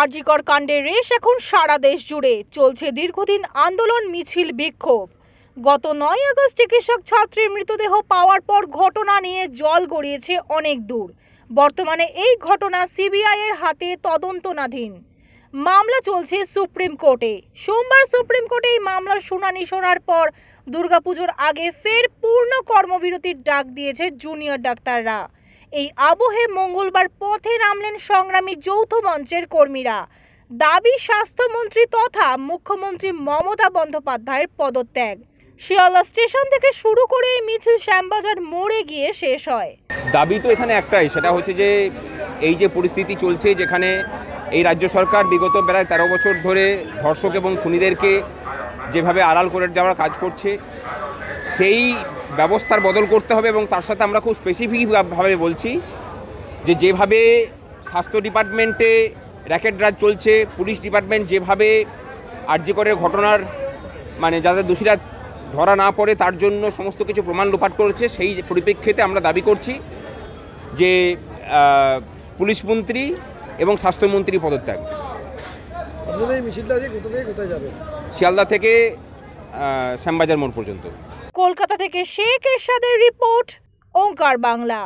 আরজিকর কাণ্ডের রেশ এখন সারা দেশ জুড়ে চলছে দীর্ঘদিন আন্দোলন মিছিল বিক্ষোভ গত নয় আগস্ট চিকিৎসক ছাত্রীর মৃতদেহ পাওয়ার পর ঘটনা নিয়ে জল গড়িয়েছে অনেক দূর বর্তমানে এই ঘটনা সিবিআইয়ের হাতে তদন্তনাধীন মামলা চলছে সুপ্রিম কোর্টে সোমবার সুপ্রিম কোর্টে এই মামলার শুনানি শোনার পর দুর্গাপুজোর আগে ফের পূর্ণ কর্মবিরতির ডাক দিয়েছে জুনিয়র ডাক্তাররা এই আবহে মঙ্গলবার পথে নামলেন সংগ্রামী যৌথ মঞ্চের কর্মীরা দাবি স্বাস্থ্যমন্ত্রী তথা মুখ্যমন্ত্রী মমতা বন্দ্যোপাধ্যায়ের পদত্যাগ শিয়ালদা স্টেশন থেকে শুরু করে এই মিছিল শ্যামবাজার মোড়ে গিয়ে শেষ হয় দাবি তো এখানে একটাই সেটা হচ্ছে যে এই যে পরিস্থিতি চলছে যেখানে এই রাজ্য সরকার বিগত প্রায় তেরো বছর ধরে ধর্ষক এবং খুনিদেরকে যেভাবে আড়াল করে যাওয়ার কাজ করছে সেই ব্যবস্থার বদল করতে হবে এবং তার সাথে আমরা খুব স্পেসিফিকভাবে বলছি যে যেভাবে স্বাস্থ্য ডিপার্টমেন্টে র্যাকেট রাজ চলছে পুলিশ ডিপার্টমেন্ট যেভাবে আর্যিকরের ঘটনার মানে যাদের দোষীরা ধরা না পড়ে তার জন্য সমস্ত কিছু প্রমাণ লোপাট করেছে সেই পরিপ্রেক্ষিতে আমরা দাবি করছি যে পুলিশ মন্ত্রী এবং স্বাস্থ্যমন্ত্রী পদত্যাগ মিছিলটা যাবে শিয়ালদা থেকে শ্যামবাজার মোড় পর্যন্ত কলকাতা থেকে শেখ এরশাদের রিপোর্ট ওঙ্কার বাংলা